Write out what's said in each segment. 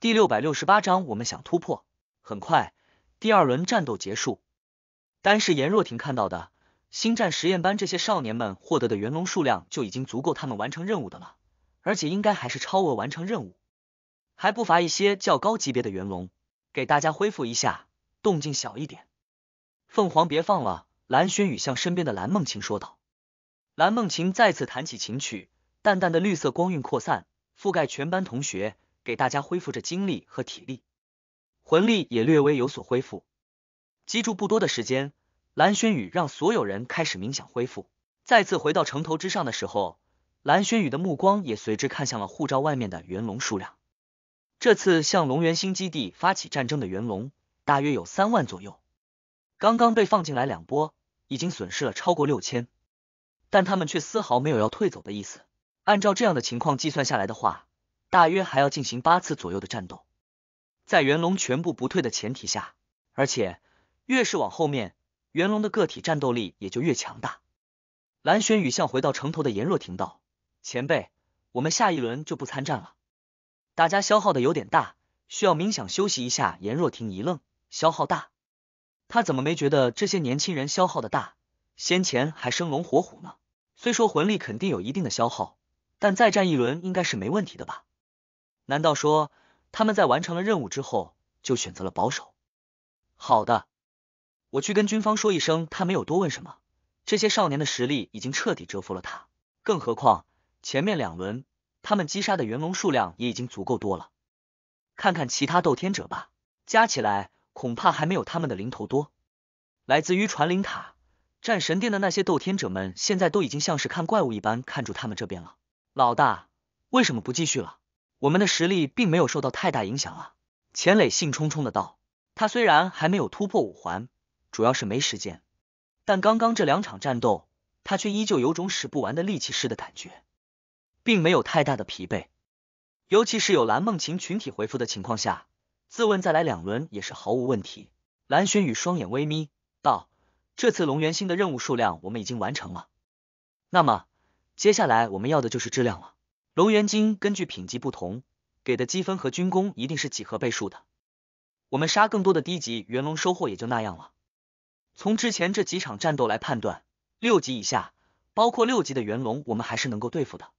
第六百六十八章，我们想突破。很快，第二轮战斗结束。单是颜若婷看到的星战实验班这些少年们获得的元龙数量，就已经足够他们完成任务的了，而且应该还是超额完成任务。还不乏一些较高级别的元龙。给大家恢复一下，动静小一点。凤凰别放了。蓝轩宇向身边的蓝梦晴说道。蓝梦晴再次弹起琴曲，淡淡的绿色光晕扩散，覆盖全班同学。给大家恢复着精力和体力，魂力也略微有所恢复。机住不多的时间，蓝轩宇让所有人开始冥想恢复。再次回到城头之上的时候，蓝轩宇的目光也随之看向了护照外面的元龙数量。这次向龙源新基地发起战争的元龙大约有三万左右，刚刚被放进来两波，已经损失了超过六千，但他们却丝毫没有要退走的意思。按照这样的情况计算下来的话，大约还要进行八次左右的战斗，在元龙全部不退的前提下，而且越是往后面，元龙的个体战斗力也就越强大。蓝玄宇向回到城头的颜若婷道：“前辈，我们下一轮就不参战了，大家消耗的有点大，需要冥想休息一下。”颜若婷一愣，消耗大？他怎么没觉得这些年轻人消耗的大？先前还生龙活虎呢。虽说魂力肯定有一定的消耗，但再战一轮应该是没问题的吧？难道说他们在完成了任务之后就选择了保守？好的，我去跟军方说一声。他没有多问什么，这些少年的实力已经彻底折服了他。更何况前面两轮他们击杀的元龙数量也已经足够多了。看看其他斗天者吧，加起来恐怕还没有他们的零头多。来自于传灵塔战神殿的那些斗天者们，现在都已经像是看怪物一般看住他们这边了。老大，为什么不继续了？我们的实力并没有受到太大影响啊！钱磊兴冲冲的道。他虽然还没有突破五环，主要是没时间，但刚刚这两场战斗，他却依旧有种使不完的力气似的，感觉，并没有太大的疲惫。尤其是有蓝梦晴群体回复的情况下，自问再来两轮也是毫无问题。蓝轩宇双眼微眯道：“这次龙元星的任务数量我们已经完成了，那么接下来我们要的就是质量了。”龙元晶根据品级不同，给的积分和军功一定是几何倍数的。我们杀更多的低级元龙，收获也就那样了。从之前这几场战斗来判断，六级以下，包括六级的元龙，我们还是能够对付的。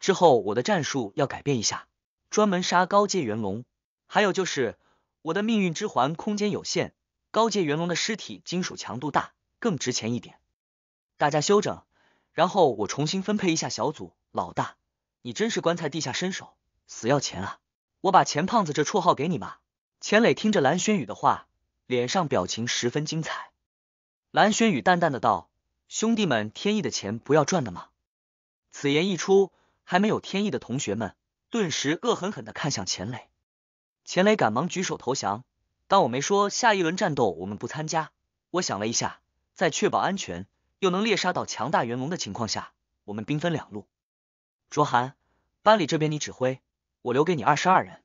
之后我的战术要改变一下，专门杀高阶元龙。还有就是，我的命运之环空间有限，高阶元龙的尸体金属强度大，更值钱一点。大家休整，然后我重新分配一下小组，老大。你真是棺材地下伸手，死要钱啊！我把钱胖子这绰号给你吧。钱磊听着蓝轩宇的话，脸上表情十分精彩。蓝轩宇淡淡的道：“兄弟们，天意的钱不要赚的吗？”此言一出，还没有天意的同学们顿时恶狠狠的看向钱磊。钱磊赶忙举手投降。当我没说，下一轮战斗我们不参加。我想了一下，在确保安全又能猎杀到强大元龙的情况下，我们兵分两路。卓涵，班里这边你指挥，我留给你二十二人，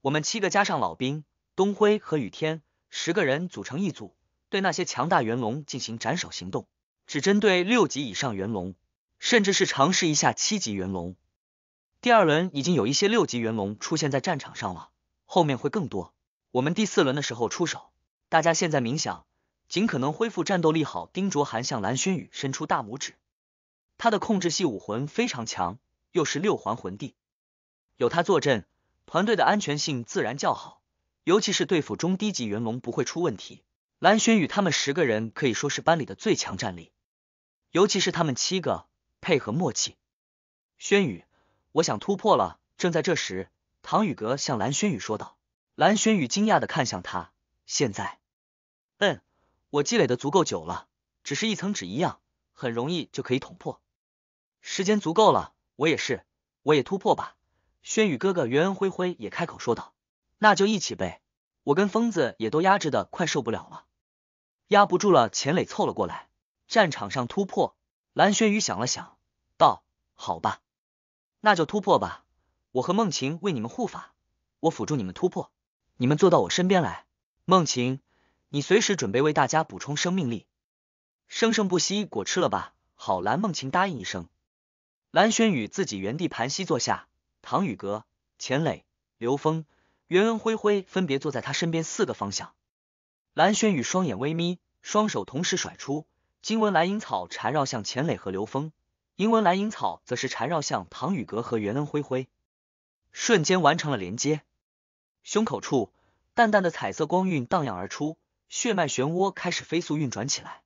我们七个加上老兵东辉和雨天，十个人组成一组，对那些强大元龙进行斩首行动，只针对六级以上元龙，甚至是尝试一下七级元龙。第二轮已经有一些六级元龙出现在战场上了，后面会更多。我们第四轮的时候出手，大家现在冥想，尽可能恢复战斗力。好，丁卓涵向蓝轩宇伸出大拇指。他的控制系武魂非常强，又是六环魂帝，有他坐镇，团队的安全性自然较好，尤其是对付中低级元龙不会出问题。蓝轩宇他们十个人可以说是班里的最强战力，尤其是他们七个配合默契。轩宇，我想突破了。正在这时，唐宇阁向蓝轩宇说道。蓝轩宇惊讶的看向他，现在，嗯，我积累的足够久了，只是一层纸一样，很容易就可以捅破。时间足够了，我也是，我也突破吧。轩宇哥哥，袁恩辉辉也开口说道：“那就一起呗。”我跟疯子也都压制的快受不了了，压不住了。钱磊凑了过来。战场上突破，蓝轩宇想了想，道：“好吧，那就突破吧。我和梦晴为你们护法，我辅助你们突破，你们坐到我身边来。梦晴，你随时准备为大家补充生命力，生生不息果吃了吧。”好，蓝梦晴答应一声。蓝轩宇自己原地盘膝坐下，唐雨阁、钱磊、刘峰、袁恩辉辉分别坐在他身边四个方向。蓝轩宇双眼微眯，双手同时甩出金纹蓝银草缠绕向钱磊和刘峰，银纹蓝银草则是缠绕向唐雨阁和袁恩辉辉，瞬间完成了连接。胸口处淡淡的彩色光晕荡漾而出，血脉漩涡开始飞速运转起来。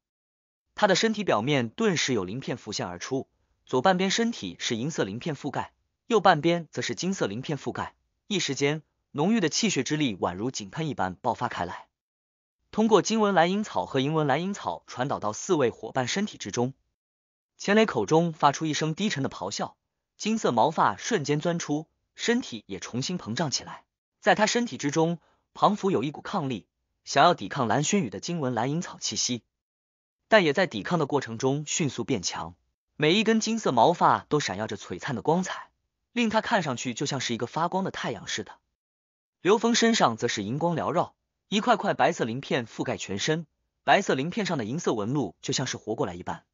他的身体表面顿时有鳞片浮现而出。左半边身体是银色鳞片覆盖，右半边则是金色鳞片覆盖。一时间，浓郁的气血之力宛如井喷一般爆发开来，通过金纹蓝银草和银纹蓝银草传导到四位伙伴身体之中。钱雷口中发出一声低沉的咆哮，金色毛发瞬间钻出，身体也重新膨胀起来。在他身体之中，庞福有一股抗力，想要抵抗蓝轩宇的金纹蓝银草气息，但也在抵抗的过程中迅速变强。每一根金色毛发都闪耀着璀璨的光彩，令他看上去就像是一个发光的太阳似的。刘峰身上则是银光缭绕，一块块白色鳞片覆盖全身，白色鳞片上的银色纹路就像是活过来一般，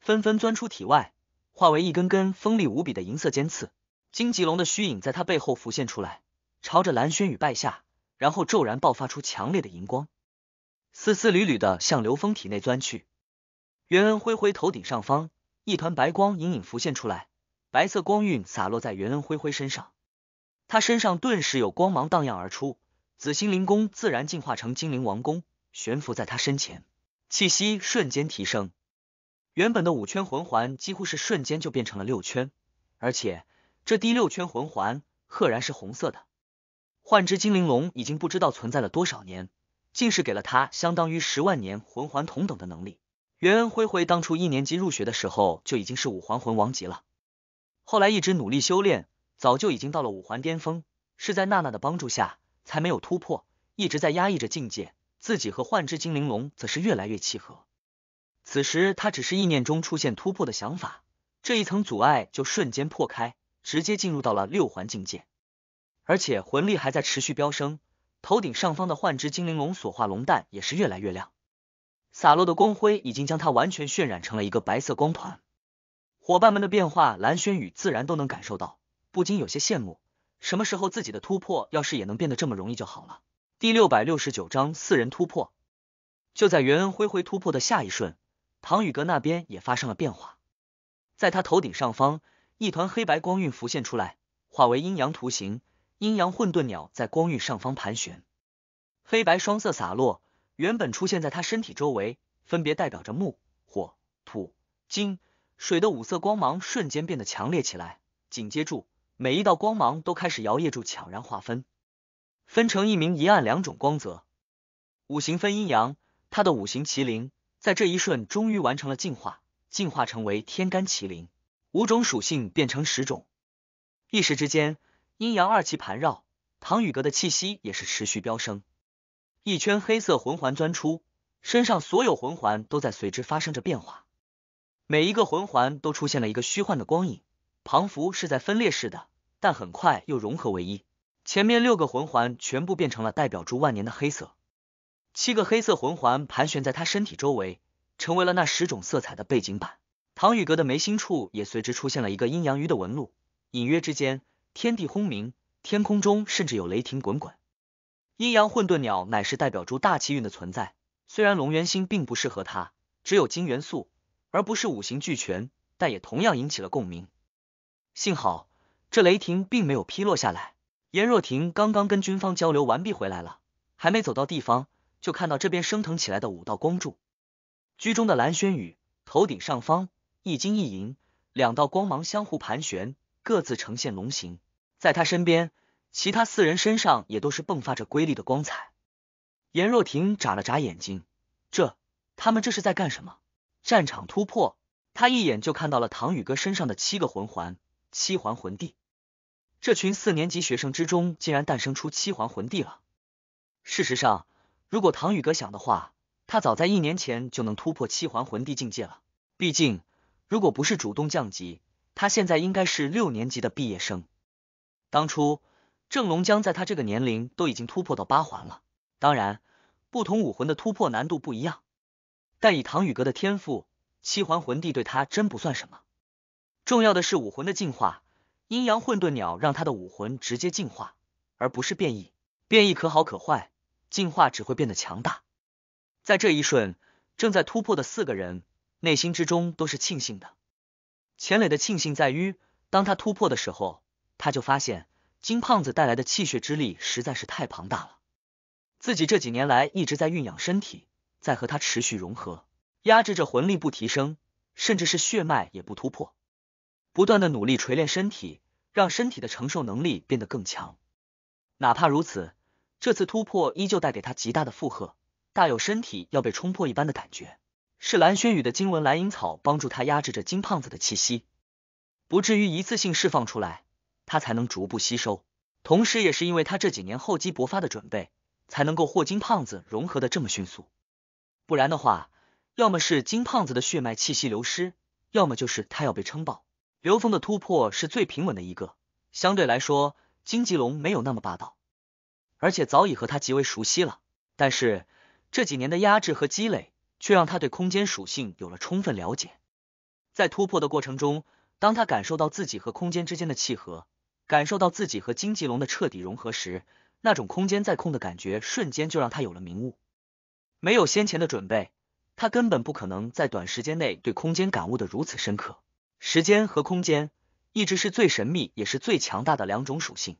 纷纷钻出体外，化为一根根锋利无比的银色尖刺。荆棘龙的虚影在他背后浮现出来，朝着蓝轩宇败下，然后骤然爆发出强烈的银光，丝丝缕缕的向刘峰体内钻去。袁恩挥挥头顶上方。一团白光隐隐浮现出来，白色光晕洒落在袁恩灰灰身上，他身上顿时有光芒荡漾而出，紫星灵宫自然进化成精灵王宫，悬浮在他身前，气息瞬间提升，原本的五圈魂环几乎是瞬间就变成了六圈，而且这第六圈魂环赫然是红色的，幻之精灵龙已经不知道存在了多少年，竟是给了他相当于十万年魂环同等的能力。袁恩辉辉当初一年级入学的时候就已经是五环魂王级了，后来一直努力修炼，早就已经到了五环巅峰，是在娜娜的帮助下才没有突破，一直在压抑着境界。自己和幻之精灵龙则是越来越契合。此时他只是意念中出现突破的想法，这一层阻碍就瞬间破开，直接进入到了六环境界，而且魂力还在持续飙升。头顶上方的幻之精灵龙所化龙蛋也是越来越亮。洒落的光辉已经将他完全渲染成了一个白色光团，伙伴们的变化蓝轩宇自然都能感受到，不禁有些羡慕。什么时候自己的突破要是也能变得这么容易就好了。第六百六十九章四人突破。就在袁恩灰灰突破的下一瞬，唐雨阁那边也发生了变化，在他头顶上方，一团黑白光晕浮现出来，化为阴阳图形，阴阳混沌鸟在光晕上方盘旋，黑白双色洒落。原本出现在他身体周围，分别代表着木、火、土、金、水的五色光芒，瞬间变得强烈起来。紧接住，每一道光芒都开始摇曳住，悄然划分，分成一明一暗两种光泽。五行分阴阳，他的五行麒麟在这一瞬终于完成了进化，进化成为天干麒麟，五种属性变成十种。一时之间，阴阳二气盘绕，唐雨阁的气息也是持续飙升。一圈黑色魂环钻出，身上所有魂环都在随之发生着变化，每一个魂环都出现了一个虚幻的光影。庞佛是在分裂似的，但很快又融合为一。前面六个魂环全部变成了代表住万年的黑色，七个黑色魂环盘旋在他身体周围，成为了那十种色彩的背景板。唐雨阁的眉心处也随之出现了一个阴阳鱼的纹路，隐约之间，天地轰鸣，天空中甚至有雷霆滚滚。阴阳混沌鸟乃是代表住大气运的存在，虽然龙元星并不适合它，只有金元素，而不是五行俱全，但也同样引起了共鸣。幸好这雷霆并没有劈落下来。颜若婷刚刚跟军方交流完毕回来了，还没走到地方，就看到这边升腾起来的五道光柱，居中的蓝轩宇头顶上方一金一银两道光芒相互盘旋，各自呈现龙形，在他身边。其他四人身上也都是迸发着瑰丽的光彩。颜若婷眨了眨眼睛，这他们这是在干什么？战场突破，他一眼就看到了唐宇哥身上的七个魂环，七环魂帝。这群四年级学生之中，竟然诞生出七环魂帝了。事实上，如果唐宇哥想的话，他早在一年前就能突破七环魂帝境界了。毕竟，如果不是主动降级，他现在应该是六年级的毕业生。当初。郑龙江在他这个年龄都已经突破到八环了。当然，不同武魂的突破难度不一样，但以唐宇阁的天赋，七环魂帝对他真不算什么。重要的是武魂的进化，阴阳混沌鸟让他的武魂直接进化，而不是变异。变异可好可坏，进化只会变得强大。在这一瞬，正在突破的四个人内心之中都是庆幸的。钱磊的庆幸在于，当他突破的时候，他就发现。金胖子带来的气血之力实在是太庞大了，自己这几年来一直在蕴养身体，在和他持续融合，压制着魂力不提升，甚至是血脉也不突破，不断的努力锤炼身体，让身体的承受能力变得更强。哪怕如此，这次突破依旧带给他极大的负荷，大有身体要被冲破一般的感觉。是蓝轩宇的经文蓝银草帮助他压制着金胖子的气息，不至于一次性释放出来。他才能逐步吸收，同时也是因为他这几年厚积薄发的准备，才能够和金胖子融合的这么迅速。不然的话，要么是金胖子的血脉气息流失，要么就是他要被撑爆。刘峰的突破是最平稳的一个，相对来说，金棘龙没有那么霸道，而且早已和他极为熟悉了。但是这几年的压制和积累，却让他对空间属性有了充分了解。在突破的过程中，当他感受到自己和空间之间的契合。感受到自己和荆棘龙的彻底融合时，那种空间在空的感觉瞬间就让他有了明悟。没有先前的准备，他根本不可能在短时间内对空间感悟的如此深刻。时间和空间一直是最神秘也是最强大的两种属性。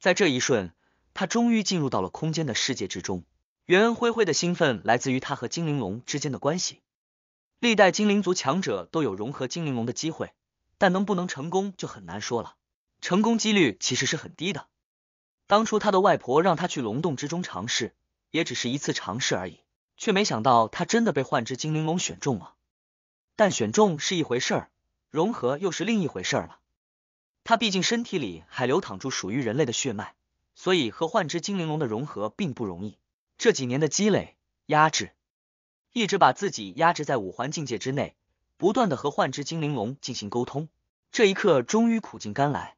在这一瞬，他终于进入到了空间的世界之中。袁恩灰灰的兴奋来自于他和精灵龙之间的关系。历代精灵族强者都有融合精灵龙的机会，但能不能成功就很难说了。成功几率其实是很低的。当初他的外婆让他去龙洞之中尝试，也只是一次尝试而已，却没想到他真的被幻之精灵龙选中了。但选中是一回事儿，融合又是另一回事儿了。他毕竟身体里还流淌住属于人类的血脉，所以和幻之精灵龙的融合并不容易。这几年的积累、压制，一直把自己压制在五环境界之内，不断的和幻之精灵龙进行沟通。这一刻，终于苦尽甘来。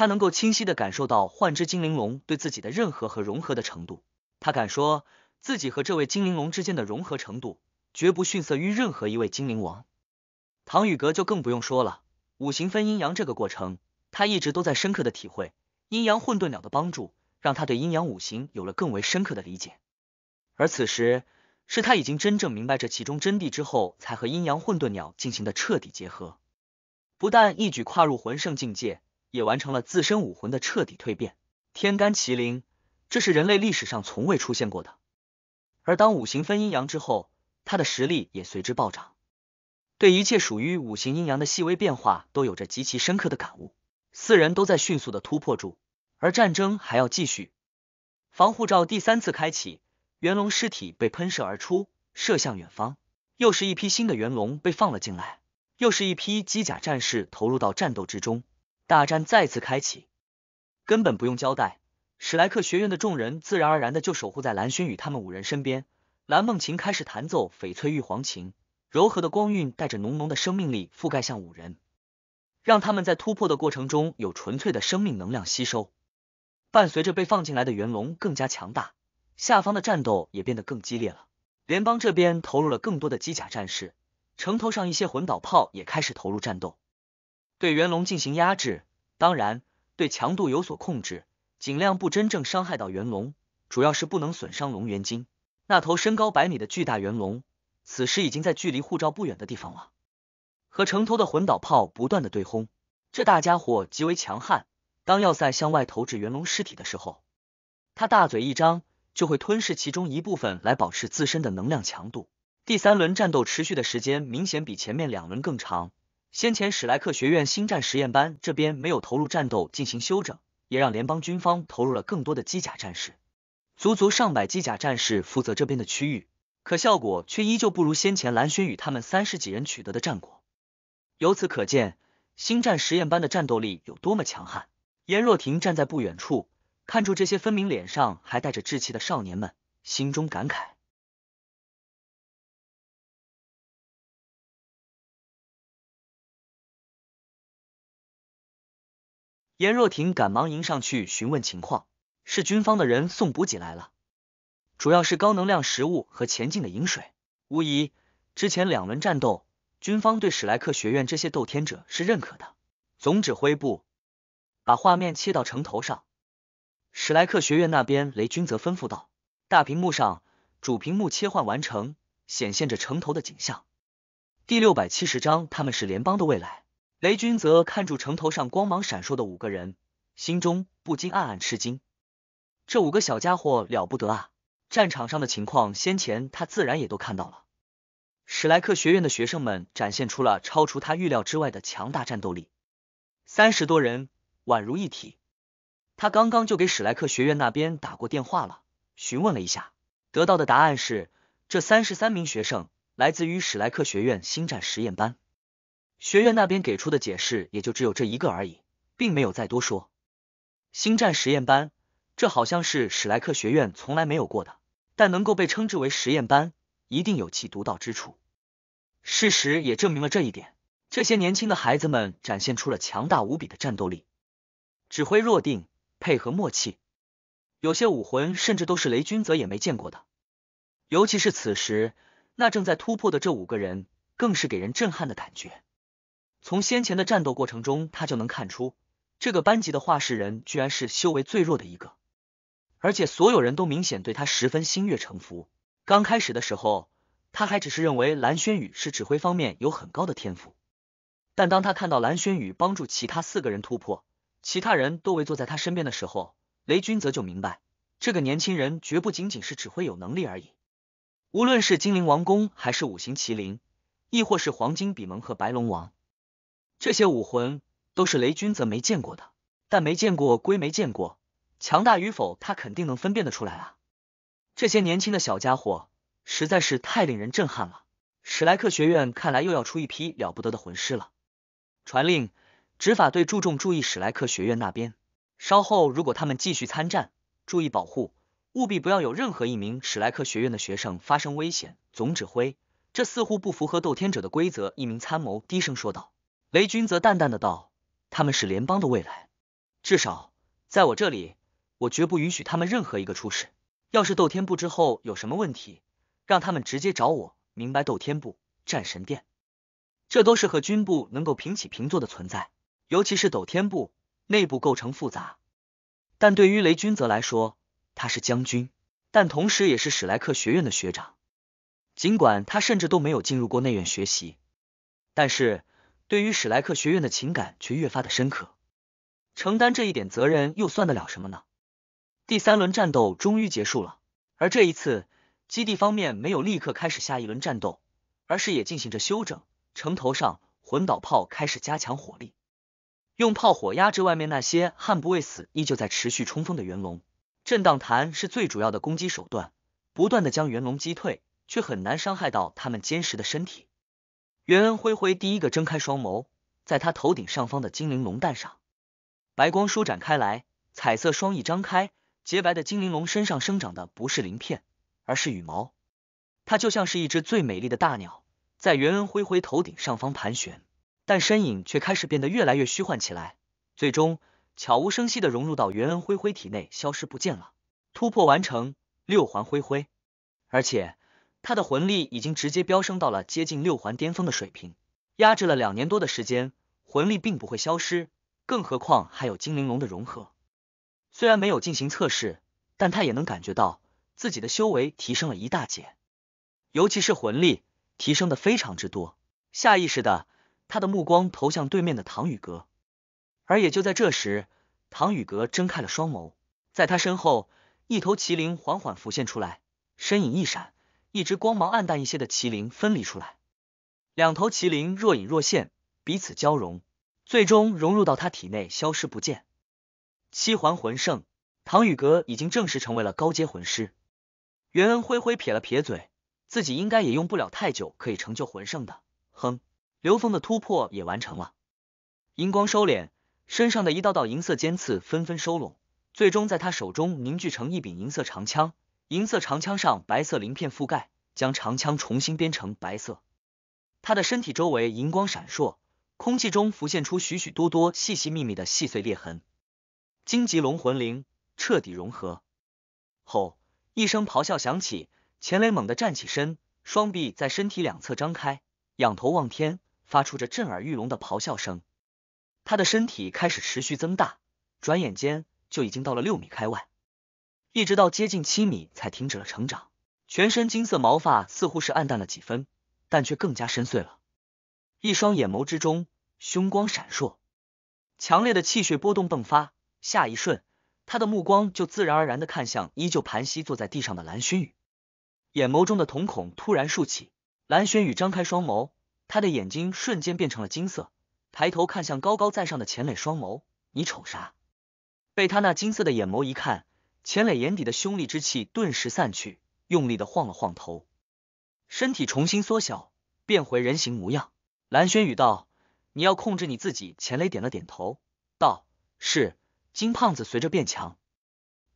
他能够清晰的感受到幻之精灵龙对自己的任何和融合的程度，他敢说自己和这位精灵龙之间的融合程度绝不逊色于任何一位精灵王，唐宇阁就更不用说了。五行分阴阳这个过程，他一直都在深刻的体会。阴阳混沌鸟的帮助，让他对阴阳五行有了更为深刻的理解。而此时是他已经真正明白这其中真谛之后，才和阴阳混沌鸟进行的彻底结合，不但一举跨入魂圣境界。也完成了自身武魂的彻底蜕变，天干麒麟，这是人类历史上从未出现过的。而当五行分阴阳之后，他的实力也随之暴涨，对一切属于五行阴阳的细微变化都有着极其深刻的感悟。四人都在迅速的突破住，而战争还要继续。防护罩第三次开启，元龙尸体被喷射而出，射向远方。又是一批新的元龙被放了进来，又是一批机甲战士投入到战斗之中。大战再次开启，根本不用交代，史莱克学院的众人自然而然的就守护在蓝轩宇他们五人身边。蓝梦琴开始弹奏翡翠玉皇琴，柔和的光晕带着浓浓的生命力覆盖向五人，让他们在突破的过程中有纯粹的生命能量吸收。伴随着被放进来的元龙更加强大，下方的战斗也变得更激烈了。联邦这边投入了更多的机甲战士，城头上一些魂导炮也开始投入战斗。对元龙进行压制，当然对强度有所控制，尽量不真正伤害到元龙，主要是不能损伤龙元晶。那头身高百米的巨大元龙，此时已经在距离护照不远的地方了，和城头的魂导炮不断的对轰。这大家伙极为强悍，当要塞向外投掷元龙尸体的时候，他大嘴一张就会吞噬其中一部分来保持自身的能量强度。第三轮战斗持续的时间明显比前面两轮更长。先前史莱克学院星战实验班这边没有投入战斗进行休整，也让联邦军方投入了更多的机甲战士，足足上百机甲战士负责这边的区域，可效果却依旧不如先前蓝轩宇他们三十几人取得的战果。由此可见，星战实验班的战斗力有多么强悍。颜若婷站在不远处，看住这些分明脸上还带着稚气的少年们，心中感慨。颜若婷赶忙迎上去询问情况，是军方的人送补给来了，主要是高能量食物和前进的饮水。无疑，之前两轮战斗，军方对史莱克学院这些斗天者是认可的。总指挥部把画面切到城头上，史莱克学院那边，雷军则吩咐道：“大屏幕上，主屏幕切换完成，显现着城头的景象。”第六百七十章，他们是联邦的未来。雷军则看住城头上光芒闪烁的五个人，心中不禁暗暗吃惊。这五个小家伙了不得啊！战场上的情况先前他自然也都看到了。史莱克学院的学生们展现出了超出他预料之外的强大战斗力，三十多人宛如一体。他刚刚就给史莱克学院那边打过电话了，询问了一下，得到的答案是：这三十三名学生来自于史莱克学院星战实验班。学院那边给出的解释也就只有这一个而已，并没有再多说。星战实验班，这好像是史莱克学院从来没有过的，但能够被称之为实验班，一定有其独到之处。事实也证明了这一点，这些年轻的孩子们展现出了强大无比的战斗力，指挥若定，配合默契，有些武魂甚至都是雷军泽也没见过的。尤其是此时，那正在突破的这五个人，更是给人震撼的感觉。从先前的战斗过程中，他就能看出这个班级的画事人居然是修为最弱的一个，而且所有人都明显对他十分心悦诚服。刚开始的时候，他还只是认为蓝轩宇是指挥方面有很高的天赋，但当他看到蓝轩宇帮助其他四个人突破，其他人都围坐在他身边的时候，雷军则就明白，这个年轻人绝不仅仅是指挥有能力而已。无论是精灵王宫，还是五行麒麟，亦或是黄金比蒙和白龙王。这些武魂都是雷军则没见过的，但没见过归没见过，强大与否他肯定能分辨得出来啊！这些年轻的小家伙实在是太令人震撼了，史莱克学院看来又要出一批了不得的魂师了。传令，执法队注重注意史莱克学院那边，稍后如果他们继续参战，注意保护，务必不要有任何一名史莱克学院的学生发生危险。总指挥，这似乎不符合斗天者的规则。”一名参谋低声说道。雷军则淡淡的道：“他们是联邦的未来，至少在我这里，我绝不允许他们任何一个出事。要是斗天部之后有什么问题，让他们直接找我。明白？斗天部、战神殿，这都是和军部能够平起平坐的存在。尤其是斗天部内部构成复杂，但对于雷军则来说，他是将军，但同时也是史莱克学院的学长。尽管他甚至都没有进入过内院学习，但是。”对于史莱克学院的情感却越发的深刻，承担这一点责任又算得了什么呢？第三轮战斗终于结束了，而这一次基地方面没有立刻开始下一轮战斗，而是也进行着休整。城头上魂导炮开始加强火力，用炮火压制外面那些悍不畏死、依旧在持续冲锋的元龙。震荡弹是最主要的攻击手段，不断的将元龙击退，却很难伤害到他们坚实的身体。袁恩灰灰第一个睁开双眸，在他头顶上方的精灵龙蛋上，白光舒展开来，彩色双翼张开，洁白的精灵龙身上生长的不是鳞片，而是羽毛。它就像是一只最美丽的大鸟，在袁恩灰灰头顶上方盘旋，但身影却开始变得越来越虚幻起来，最终悄无声息的融入到袁恩灰灰体内，消失不见了。突破完成，六环灰灰，而且。他的魂力已经直接飙升到了接近六环巅峰的水平，压制了两年多的时间，魂力并不会消失，更何况还有精灵龙的融合。虽然没有进行测试，但他也能感觉到自己的修为提升了一大截，尤其是魂力提升的非常之多。下意识的，他的目光投向对面的唐宇阁，而也就在这时，唐宇阁睁开了双眸，在他身后，一头麒麟缓缓浮现出来，身影一闪。一只光芒暗淡一些的麒麟分离出来，两头麒麟若隐若现，彼此交融，最终融入到他体内，消失不见。七环魂圣唐雨阁已经正式成为了高阶魂师。袁恩灰灰撇了撇嘴，自己应该也用不了太久可以成就魂圣的。哼，刘峰的突破也完成了。银光收敛，身上的一道道银色尖刺纷纷收拢，最终在他手中凝聚成一柄银色长枪。银色长枪上白色鳞片覆盖，将长枪重新编成白色。他的身体周围银光闪烁，空气中浮现出许许多多细细密密的细碎裂痕。荆棘龙魂灵彻底融合吼！一声咆哮响起，钱雷猛地站起身，双臂在身体两侧张开，仰头望天，发出着震耳欲聋的咆哮声。他的身体开始持续增大，转眼间就已经到了六米开外。一直到接近七米才停止了成长，全身金色毛发似乎是暗淡了几分，但却更加深邃了。一双眼眸之中凶光闪烁，强烈的气血波动迸发，下一瞬，他的目光就自然而然的看向依旧盘膝坐在地上的蓝轩宇，眼眸中的瞳孔突然竖起。蓝轩宇张开双眸，他的眼睛瞬间变成了金色，抬头看向高高在上的钱磊，双眸，你瞅啥？被他那金色的眼眸一看。钱磊眼底的凶戾之气顿时散去，用力的晃了晃头，身体重新缩小，变回人形模样。蓝轩宇道：“你要控制你自己。”钱磊点了点头，道：“是。”金胖子随着变强，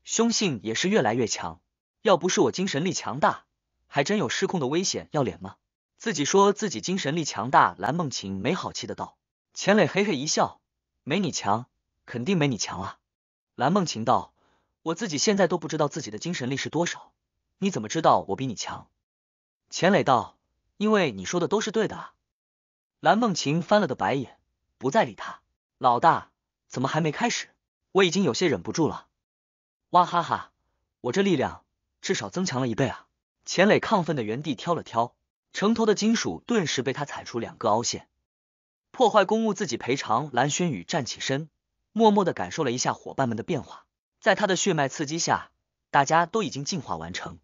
凶性也是越来越强。要不是我精神力强大，还真有失控的危险。要脸吗？自己说自己精神力强大，蓝梦晴没好气的道。钱磊嘿嘿一笑：“没你强，肯定没你强啊。”蓝梦晴道。我自己现在都不知道自己的精神力是多少，你怎么知道我比你强？钱磊道，因为你说的都是对的。蓝梦晴翻了个白眼，不再理他。老大，怎么还没开始？我已经有些忍不住了。哇哈哈，我这力量至少增强了一倍啊！钱磊亢奋的原地挑了挑，城头的金属顿时被他踩出两个凹陷。破坏公物自己赔偿。蓝轩宇站起身，默默的感受了一下伙伴们的变化。在他的血脉刺激下，大家都已经进化完成。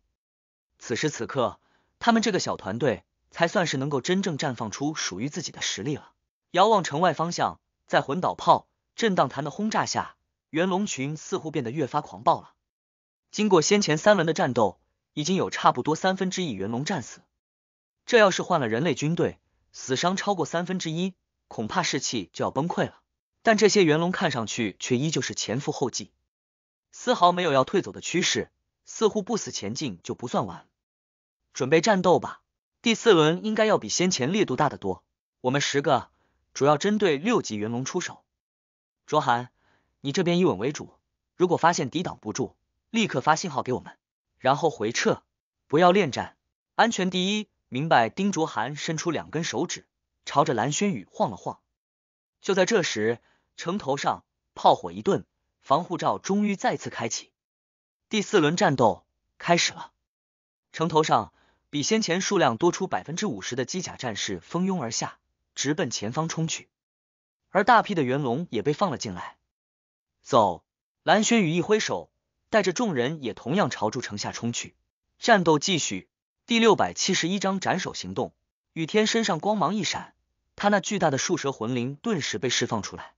此时此刻，他们这个小团队才算是能够真正绽放出属于自己的实力了。遥望城外方向，在魂导炮震荡弹的轰炸下，元龙群似乎变得越发狂暴了。经过先前三轮的战斗，已经有差不多三分之一元龙战死。这要是换了人类军队，死伤超过三分之一，恐怕士气就要崩溃了。但这些元龙看上去却依旧是前赴后继。丝毫没有要退走的趋势，似乎不死前进就不算完。准备战斗吧，第四轮应该要比先前烈度大得多。我们十个主要针对六级元龙出手。卓涵，你这边以稳为主，如果发现抵挡不住，立刻发信号给我们，然后回撤，不要恋战，安全第一。明白？丁卓涵伸出两根手指，朝着蓝轩宇晃了晃。就在这时，城头上炮火一顿。防护罩终于再次开启，第四轮战斗开始了。城头上，比先前数量多出百分之五十的机甲战士蜂拥而下，直奔前方冲去。而大批的元龙也被放了进来。走，蓝轩宇一挥手，带着众人也同样朝住城下冲去。战斗继续。第六百七十一章斩首行动。雨天身上光芒一闪，他那巨大的树蛇魂灵顿时被释放出来。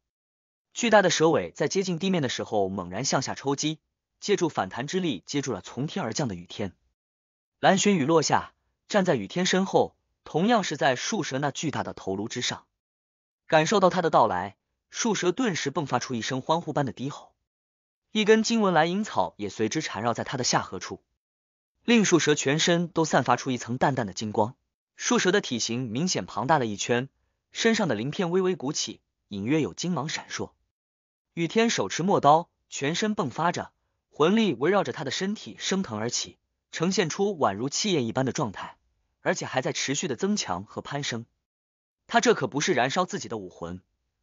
巨大的蛇尾在接近地面的时候猛然向下抽击，借助反弹之力接住了从天而降的雨天蓝玄雨落下，站在雨天身后，同样是在树蛇那巨大的头颅之上，感受到他的到来，树蛇顿时迸发出一声欢呼般的低吼，一根金纹蓝银草也随之缠绕在他的下颌处，令树蛇全身都散发出一层淡淡的金光，树蛇的体型明显庞大了一圈，身上的鳞片微微鼓起，隐约有金芒闪烁。雨天手持陌刀，全身迸发着魂力，围绕着他的身体升腾而起，呈现出宛如气焰一般的状态，而且还在持续的增强和攀升。他这可不是燃烧自己的武魂，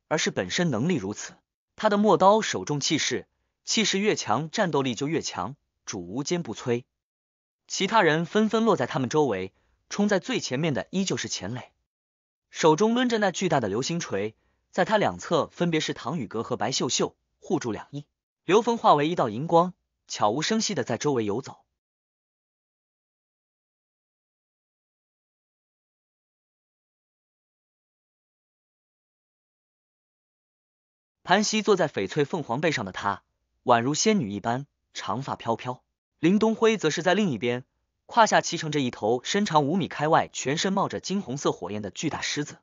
而是本身能力如此。他的陌刀手中气势，气势越强，战斗力就越强，主无坚不摧。其他人纷纷落在他们周围，冲在最前面的依旧是钱磊，手中抡着那巨大的流星锤。在他两侧分别是唐雨阁和白秀秀，护住两翼。刘峰化为一道银光，悄无声息的在周围游走。盘膝坐在翡翠凤凰背上的他，宛如仙女一般，长发飘飘。林东辉则是在另一边，胯下骑乘着一头身长五米开外、全身冒着金红色火焰的巨大狮子，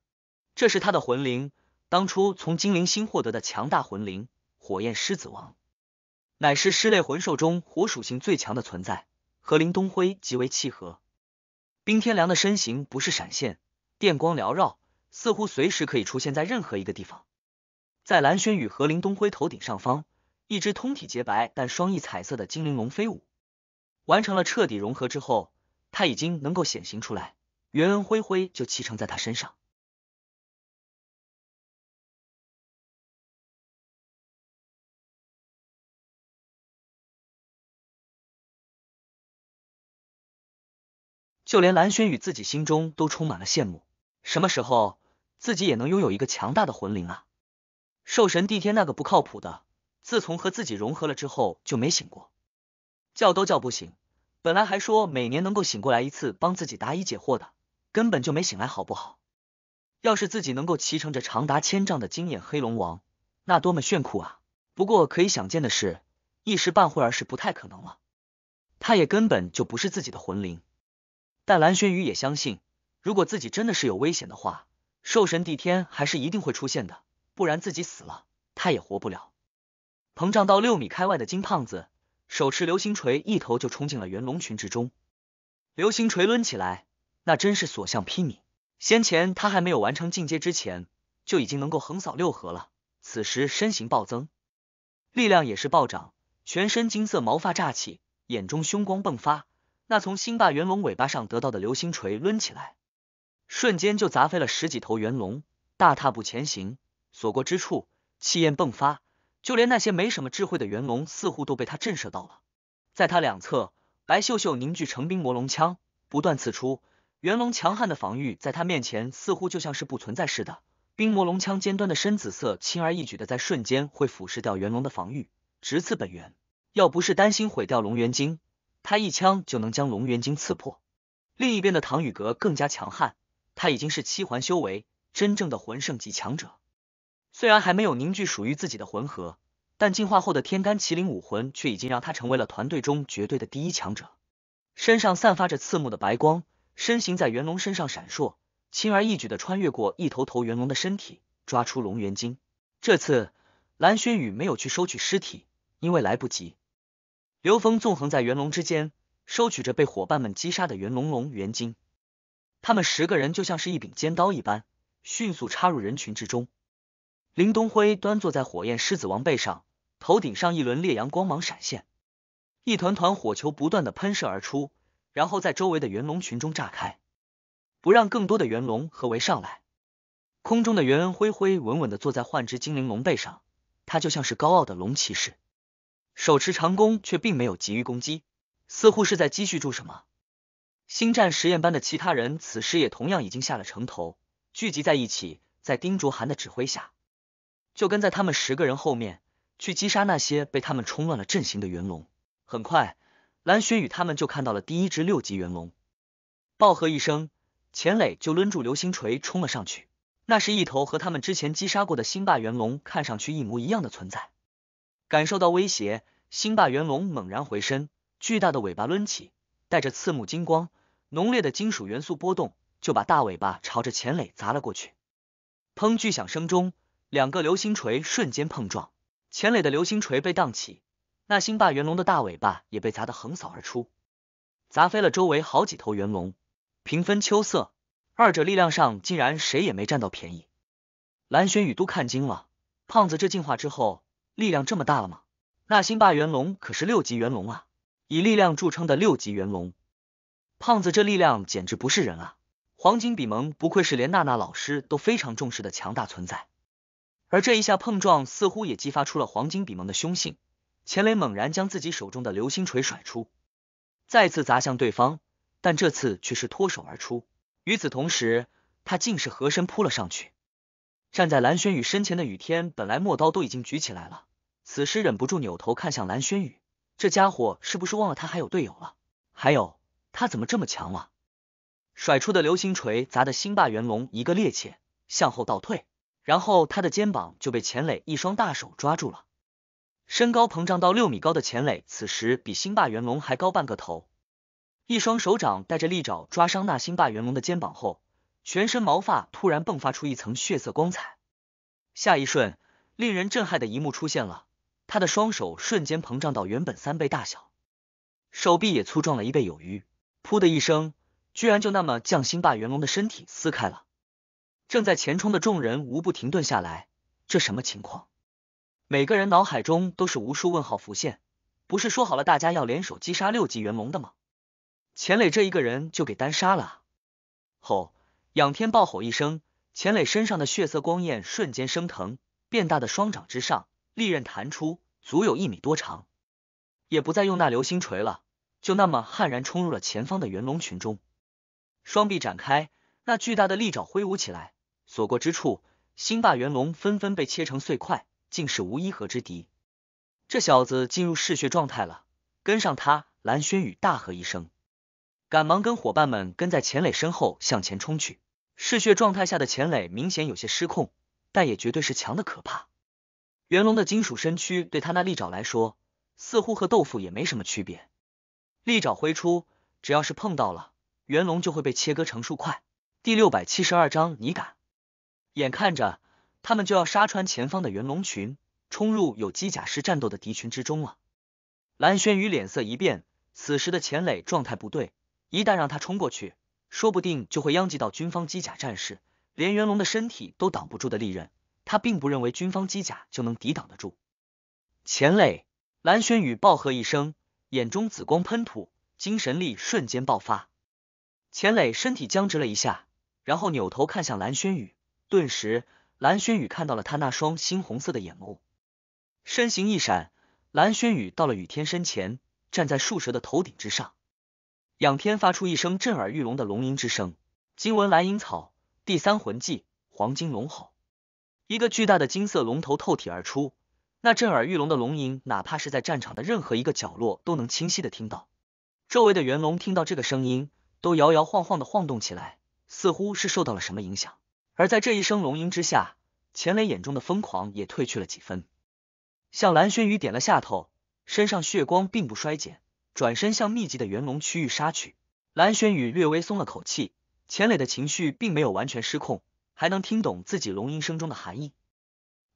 这是他的魂灵。当初从精灵星获得的强大魂灵火焰狮子王，乃是狮类魂兽中火属性最强的存在，和林东辉极为契合。冰天凉的身形不是闪现，电光缭绕，似乎随时可以出现在任何一个地方。在蓝轩与和林东辉头顶上方，一只通体洁白但双翼彩色的精灵龙飞舞。完成了彻底融合之后，他已经能够显形出来，元恩灰灰就骑乘在他身上。就连蓝轩宇自己心中都充满了羡慕。什么时候自己也能拥有一个强大的魂灵啊？兽神帝天那个不靠谱的，自从和自己融合了之后就没醒过，叫都叫不醒。本来还说每年能够醒过来一次帮自己答疑解惑的，根本就没醒来，好不好？要是自己能够骑乘着长达千丈的金眼黑龙王，那多么炫酷啊！不过可以想见的是，一时半会儿是不太可能了。他也根本就不是自己的魂灵。但蓝轩宇也相信，如果自己真的是有危险的话，兽神帝天还是一定会出现的，不然自己死了，他也活不了。膨胀到六米开外的金胖子，手持流星锤，一头就冲进了元龙群之中。流星锤抡起来，那真是所向披靡。先前他还没有完成进阶之前，就已经能够横扫六合了。此时身形暴增，力量也是暴涨，全身金色毛发炸起，眼中凶光迸发。那从星霸元龙尾巴上得到的流星锤抡起来，瞬间就砸飞了十几头元龙。大踏步前行，所过之处气焰迸发，就连那些没什么智慧的元龙似乎都被他震慑到了。在他两侧，白秀秀凝聚成冰魔龙枪，不断刺出。元龙强悍的防御在他面前似乎就像是不存在似的。冰魔龙枪尖端的深紫色，轻而易举的在瞬间会腐蚀掉元龙的防御，直刺本源。要不是担心毁掉龙元晶，他一枪就能将龙元晶刺破。另一边的唐雨阁更加强悍，他已经是七环修为，真正的魂圣级强者。虽然还没有凝聚属于自己的魂核，但进化后的天干麒麟武魂却已经让他成为了团队中绝对的第一强者。身上散发着刺目的白光，身形在元龙身上闪烁，轻而易举的穿越过一头头元龙的身体，抓出龙元晶。这次蓝轩宇没有去收取尸体，因为来不及。刘峰纵横在元龙之间，收取着被伙伴们击杀的元龙龙元晶。他们十个人就像是一柄尖刀一般，迅速插入人群之中。林东辉端坐在火焰狮子王背上，头顶上一轮烈阳光芒闪现，一团团火球不断的喷射而出，然后在周围的元龙群中炸开，不让更多的元龙合围上来。空中的袁恩辉稳稳的坐在幻之精灵龙背上，他就像是高傲的龙骑士。手持长弓，却并没有急于攻击，似乎是在积蓄住什么。星战实验班的其他人此时也同样已经下了城头，聚集在一起，在丁卓涵的指挥下，就跟在他们十个人后面去击杀那些被他们冲乱了阵型的元龙。很快，蓝雪与他们就看到了第一只六级元龙，暴喝一声，钱磊就抡住流星锤冲了上去。那是一头和他们之前击杀过的星霸元龙看上去一模一样的存在。感受到威胁，星霸元龙猛然回身，巨大的尾巴抡起，带着刺目金光，浓烈的金属元素波动，就把大尾巴朝着钱磊砸了过去。砰！巨响声中，两个流星锤瞬间碰撞，钱磊的流星锤被荡起，那星霸元龙的大尾巴也被砸得横扫而出，砸飞了周围好几头元龙，平分秋色，二者力量上竟然谁也没占到便宜。蓝轩宇都看惊了，胖子这进化之后。力量这么大了吗？那星霸元龙可是六级元龙啊，以力量著称的六级元龙，胖子这力量简直不是人啊！黄金比蒙不愧是连娜娜老师都非常重视的强大存在，而这一下碰撞似乎也激发出了黄金比蒙的凶性，钱雷猛然将自己手中的流星锤甩出，再次砸向对方，但这次却是脱手而出。与此同时，他竟是合身扑了上去。站在蓝轩宇身前的雨天，本来陌刀都已经举起来了，此时忍不住扭头看向蓝轩宇，这家伙是不是忘了他还有队友了？还有，他怎么这么强啊？甩出的流星锤砸得星霸元龙一个趔趄，向后倒退，然后他的肩膀就被钱磊一双大手抓住了。身高膨胀到六米高的钱磊，此时比星霸元龙还高半个头，一双手掌带着利爪抓伤那星霸元龙的肩膀后。全身毛发突然迸发出一层血色光彩，下一瞬，令人震撼的一幕出现了。他的双手瞬间膨胀到原本三倍大小，手臂也粗壮了一倍有余。噗的一声，居然就那么将星霸元龙的身体撕开了。正在前冲的众人无不停顿下来，这什么情况？每个人脑海中都是无数问号浮现。不是说好了大家要联手击杀六级元龙的吗？钱磊这一个人就给单杀了？吼！仰天暴吼一声，钱磊身上的血色光焰瞬间升腾，变大的双掌之上，利刃弹出，足有一米多长。也不再用那流星锤了，就那么悍然冲入了前方的元龙群中。双臂展开，那巨大的利爪挥舞起来，所过之处，星霸元龙纷纷被切成碎块，竟是无一合之敌。这小子进入嗜血状态了，跟上他！蓝轩宇大喝一声，赶忙跟伙伴们跟在钱磊身后向前冲去。嗜血状态下的钱磊明显有些失控，但也绝对是强的可怕。元龙的金属身躯对他那利爪来说，似乎和豆腐也没什么区别。利爪挥出，只要是碰到了元龙，就会被切割成数块。第六百七十二章，你敢！眼看着他们就要杀穿前方的元龙群，冲入有机甲师战斗的敌群之中了。蓝轩宇脸色一变，此时的钱磊状态不对，一旦让他冲过去。说不定就会殃及到军方机甲战士，连元龙的身体都挡不住的利刃，他并不认为军方机甲就能抵挡得住。钱磊，蓝轩宇暴喝一声，眼中紫光喷吐，精神力瞬间爆发。钱磊身体僵直了一下，然后扭头看向蓝轩宇，顿时，蓝轩宇看到了他那双猩红色的眼眸，身形一闪，蓝轩宇到了雨天身前，站在树蛇的头顶之上。仰天发出一声震耳欲聋的龙吟之声，金纹蓝银草第三魂技黄金龙吼，一个巨大的金色龙头透体而出，那震耳欲聋的龙吟，哪怕是在战场的任何一个角落都能清晰的听到。周围的元龙听到这个声音，都摇摇晃晃的晃动起来，似乎是受到了什么影响。而在这一声龙吟之下，钱雷眼中的疯狂也褪去了几分，向蓝轩宇点了下头，身上血光并不衰减。转身向密集的元龙区域杀去，蓝玄宇略微松了口气，钱磊的情绪并没有完全失控，还能听懂自己龙吟声中的含义。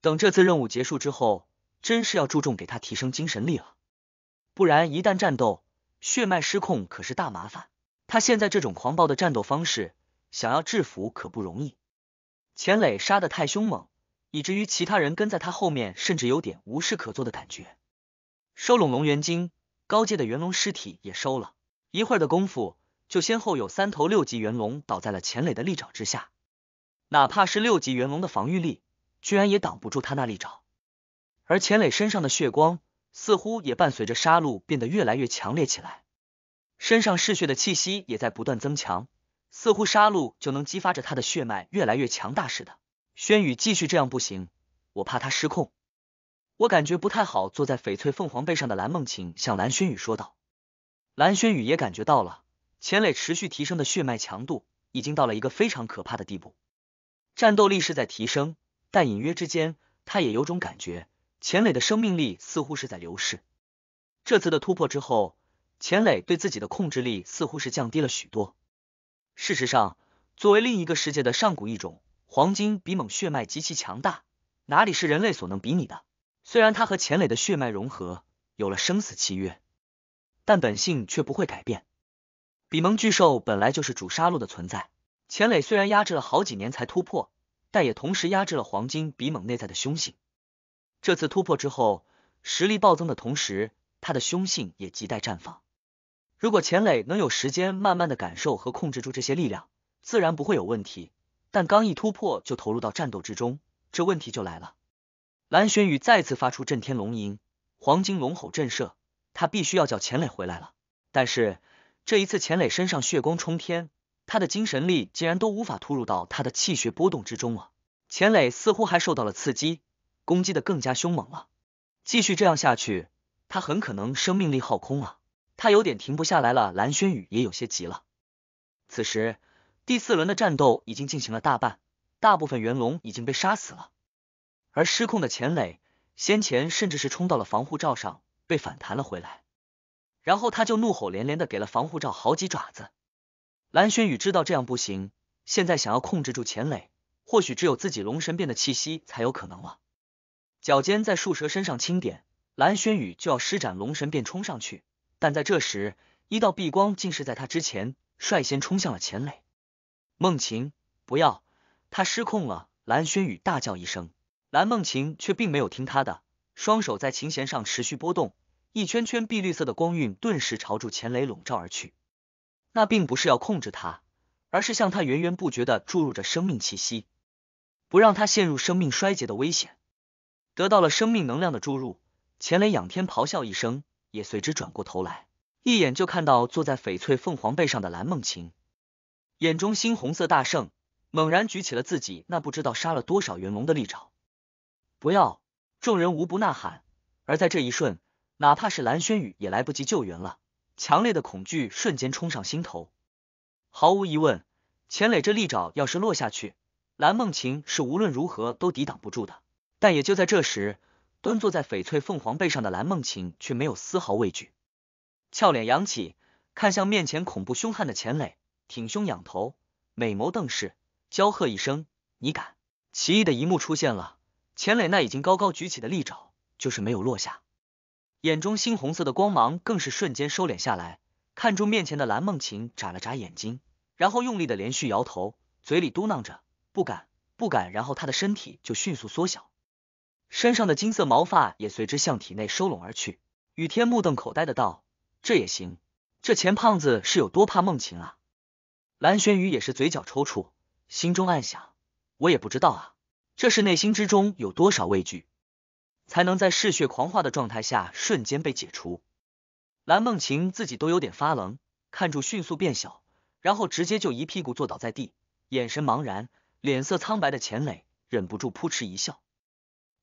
等这次任务结束之后，真是要注重给他提升精神力了，不然一旦战斗血脉失控，可是大麻烦。他现在这种狂暴的战斗方式，想要制服可不容易。钱磊杀的太凶猛，以至于其他人跟在他后面，甚至有点无事可做的感觉。收拢龙元晶。高阶的元龙尸体也收了，一会儿的功夫，就先后有三头六级元龙倒在了钱磊的利爪之下。哪怕是六级元龙的防御力，居然也挡不住他那利爪。而钱磊身上的血光，似乎也伴随着杀戮变得越来越强烈起来，身上嗜血的气息也在不断增强，似乎杀戮就能激发着他的血脉越来越强大似的。轩宇，继续这样不行，我怕他失控。我感觉不太好。坐在翡翠凤凰背上的蓝梦晴向蓝轩宇说道。蓝轩宇也感觉到了，钱磊持续提升的血脉强度已经到了一个非常可怕的地步。战斗力是在提升，但隐约之间，他也有种感觉，钱磊的生命力似乎是在流逝。这次的突破之后，钱磊对自己的控制力似乎是降低了许多。事实上，作为另一个世界的上古异种黄金比猛血脉极其强大，哪里是人类所能比拟的？虽然他和钱磊的血脉融合有了生死契约，但本性却不会改变。比蒙巨兽本来就是主杀戮的存在，钱磊虽然压制了好几年才突破，但也同时压制了黄金比蒙内在的凶性。这次突破之后，实力暴增的同时，他的凶性也亟待绽放。如果钱磊能有时间慢慢的感受和控制住这些力量，自然不会有问题。但刚一突破就投入到战斗之中，这问题就来了。蓝轩宇再次发出震天龙吟，黄金龙吼震慑他，必须要叫钱磊回来了。但是这一次，钱磊身上血光冲天，他的精神力竟然都无法突入到他的气血波动之中了。钱磊似乎还受到了刺激，攻击的更加凶猛了。继续这样下去，他很可能生命力耗空了。他有点停不下来了，蓝轩宇也有些急了。此时，第四轮的战斗已经进行了大半，大部分元龙已经被杀死了。而失控的钱磊，先前甚至是冲到了防护罩上，被反弹了回来。然后他就怒吼连连的给了防护罩好几爪子。蓝轩宇知道这样不行，现在想要控制住钱磊，或许只有自己龙神变的气息才有可能了。脚尖在树蛇身上轻点，蓝轩宇就要施展龙神变冲上去。但在这时，一道碧光竟是在他之前率先冲向了钱磊。梦晴，不要！他失控了！蓝轩宇大叫一声。蓝梦琴却并没有听他的，双手在琴弦上持续波动，一圈圈碧绿色的光晕顿时朝住钱雷笼罩而去。那并不是要控制他，而是向他源源不绝的注入着生命气息，不让他陷入生命衰竭的危险。得到了生命能量的注入，钱雷仰天咆哮一声，也随之转过头来，一眼就看到坐在翡翠凤凰背上的蓝梦琴，眼中猩红色大盛，猛然举起了自己那不知道杀了多少元龙的利爪。不要！众人无不呐喊。而在这一瞬，哪怕是蓝轩宇也来不及救援了。强烈的恐惧瞬间冲上心头。毫无疑问，钱磊这利爪要是落下去，蓝梦晴是无论如何都抵挡不住的。但也就在这时，蹲坐在翡翠凤凰背上的蓝梦晴却没有丝毫畏惧，俏脸扬起，看向面前恐怖凶悍的钱磊，挺胸仰头，美眸瞪视，娇喝一声：“你敢！”奇异的一幕出现了。钱磊那已经高高举起的利爪就是没有落下，眼中猩红色的光芒更是瞬间收敛下来，看住面前的蓝梦琴眨了眨眼睛，然后用力的连续摇头，嘴里嘟囔着不敢不敢，然后他的身体就迅速缩小，身上的金色毛发也随之向体内收拢而去。雨天目瞪口呆的道：“这也行？这钱胖子是有多怕梦琴啊？”蓝玄宇也是嘴角抽搐，心中暗想：“我也不知道啊。”这是内心之中有多少畏惧，才能在嗜血狂化的状态下瞬间被解除？蓝梦晴自己都有点发愣，看住迅速变小，然后直接就一屁股坐倒在地，眼神茫然，脸色苍白的钱磊忍不住扑哧一笑。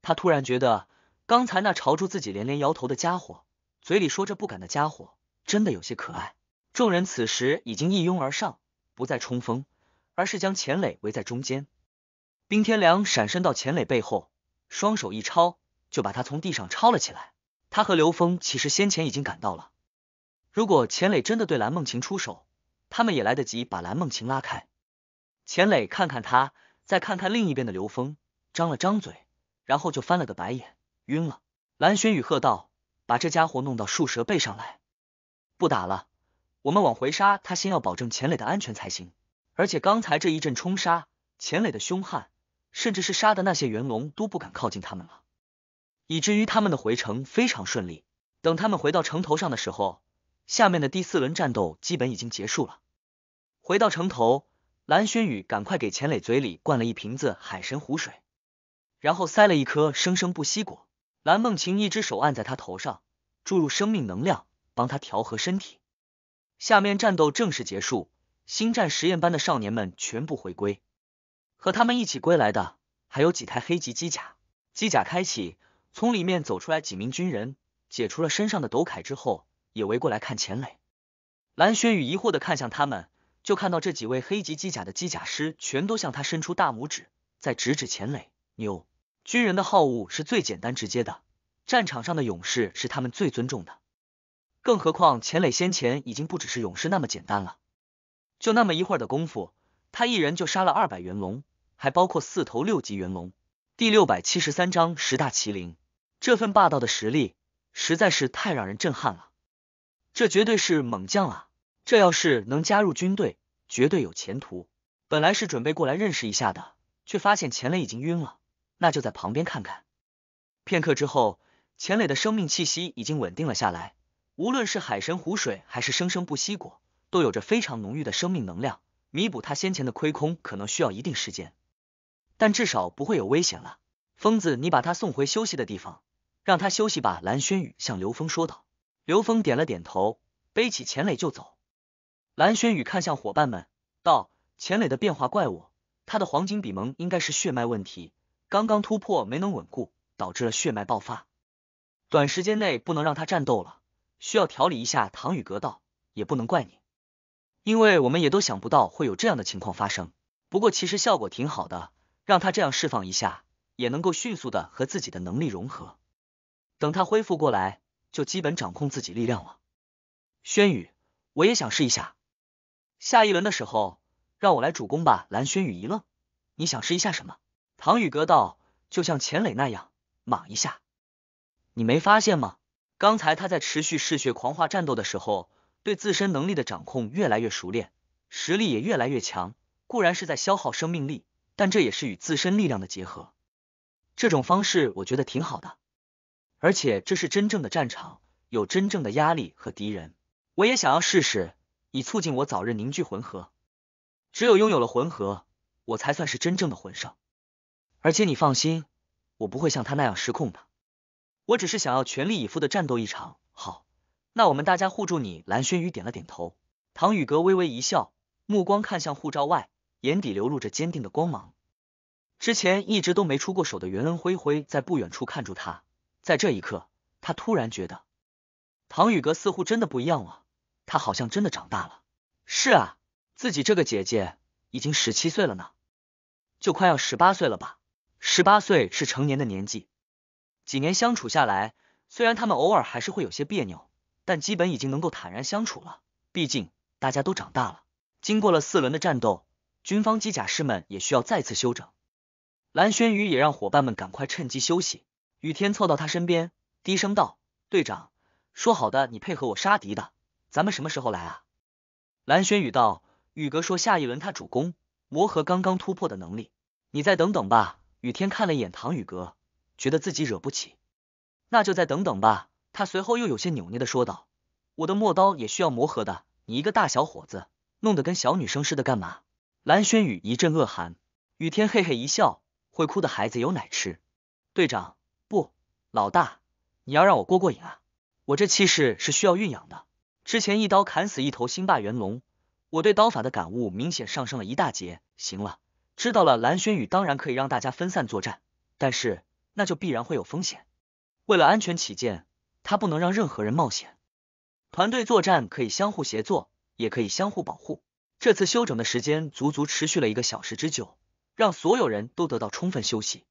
他突然觉得刚才那朝住自己连连摇头的家伙，嘴里说着不敢的家伙，真的有些可爱。众人此时已经一拥而上，不再冲锋，而是将钱磊围在中间。冰天良闪身到钱磊背后，双手一抄，就把他从地上抄了起来。他和刘峰其实先前已经赶到了。如果钱磊真的对蓝梦晴出手，他们也来得及把蓝梦晴拉开。钱磊看看他，再看看另一边的刘峰，张了张嘴，然后就翻了个白眼，晕了。蓝轩宇喝道：“把这家伙弄到树蛇背上来，不打了，我们往回杀。他先要保证钱磊的安全才行。而且刚才这一阵冲杀，钱磊的凶悍。”甚至是杀的那些元龙都不敢靠近他们了，以至于他们的回城非常顺利。等他们回到城头上的时候，下面的第四轮战斗基本已经结束了。回到城头，蓝轩宇赶快给钱磊嘴里灌了一瓶子海神湖水，然后塞了一颗生生不息果。蓝梦晴一只手按在他头上，注入生命能量，帮他调和身体。下面战斗正式结束，星战实验班的少年们全部回归。和他们一起归来的，还有几台黑级机甲。机甲开启，从里面走出来几名军人，解除了身上的斗铠之后，也围过来看钱磊。蓝雪雨疑惑的看向他们，就看到这几位黑级机甲的机甲师全都向他伸出大拇指，在指指钱磊。牛，军人的好恶是最简单直接的，战场上的勇士是他们最尊重的。更何况钱磊先前已经不只是勇士那么简单了。就那么一会儿的功夫。他一人就杀了二百元龙，还包括四头六级元龙。第六百七十三章十大麒麟，这份霸道的实力实在是太让人震撼了。这绝对是猛将啊！这要是能加入军队，绝对有前途。本来是准备过来认识一下的，却发现钱磊已经晕了，那就在旁边看看。片刻之后，钱磊的生命气息已经稳定了下来。无论是海神湖水，还是生生不息果，都有着非常浓郁的生命能量。弥补他先前的亏空可能需要一定时间，但至少不会有危险了。疯子，你把他送回休息的地方，让他休息吧。”蓝轩宇向刘峰说道。刘峰点了点头，背起钱磊就走。蓝轩宇看向伙伴们，道：“钱磊的变化怪我，他的黄金比蒙应该是血脉问题，刚刚突破没能稳固，导致了血脉爆发。短时间内不能让他战斗了，需要调理一下。唐宇阁道也不能怪你。”因为我们也都想不到会有这样的情况发生，不过其实效果挺好的，让他这样释放一下，也能够迅速的和自己的能力融合。等他恢复过来，就基本掌控自己力量了。轩宇，我也想试一下，下一轮的时候让我来主攻吧。蓝轩宇一愣，你想试一下什么？唐宇哥道，就像钱磊那样莽一下。你没发现吗？刚才他在持续嗜血狂化战斗的时候。对自身能力的掌控越来越熟练，实力也越来越强。固然是在消耗生命力，但这也是与自身力量的结合。这种方式我觉得挺好的，而且这是真正的战场，有真正的压力和敌人。我也想要试试，以促进我早日凝聚魂核。只有拥有了魂核，我才算是真正的魂圣。而且你放心，我不会像他那样失控的。我只是想要全力以赴的战斗一场。好。那我们大家护住你，蓝轩宇点了点头。唐宇阁微微一笑，目光看向护照外，眼底流露着坚定的光芒。之前一直都没出过手的袁恩辉辉在不远处看住他，在这一刻，他突然觉得唐宇阁似乎真的不一样了，他好像真的长大了。是啊，自己这个姐姐已经十七岁了呢，就快要十八岁了吧？十八岁是成年的年纪。几年相处下来，虽然他们偶尔还是会有些别扭。但基本已经能够坦然相处了，毕竟大家都长大了。经过了四轮的战斗，军方机甲师们也需要再次休整。蓝轩宇也让伙伴们赶快趁机休息。雨天凑到他身边，低声道：“队长，说好的你配合我杀敌的，咱们什么时候来啊？”蓝轩宇道：“宇哥说下一轮他主攻磨合刚刚突破的能力，你再等等吧。”雨天看了一眼唐宇哥，觉得自己惹不起，那就再等等吧。他随后又有些扭捏的说道：“我的陌刀也需要磨合的，你一个大小伙子，弄得跟小女生似的，干嘛？”蓝轩宇一阵恶寒，雨天嘿嘿一笑：“会哭的孩子有奶吃。”队长不，老大，你要让我过过瘾啊！我这气势是需要酝养的。之前一刀砍死一头星霸元龙，我对刀法的感悟明显上升了一大截。行了，知道了。蓝轩宇当然可以让大家分散作战，但是那就必然会有风险。为了安全起见。他不能让任何人冒险。团队作战可以相互协作，也可以相互保护。这次休整的时间足足持续了一个小时之久，让所有人都得到充分休息。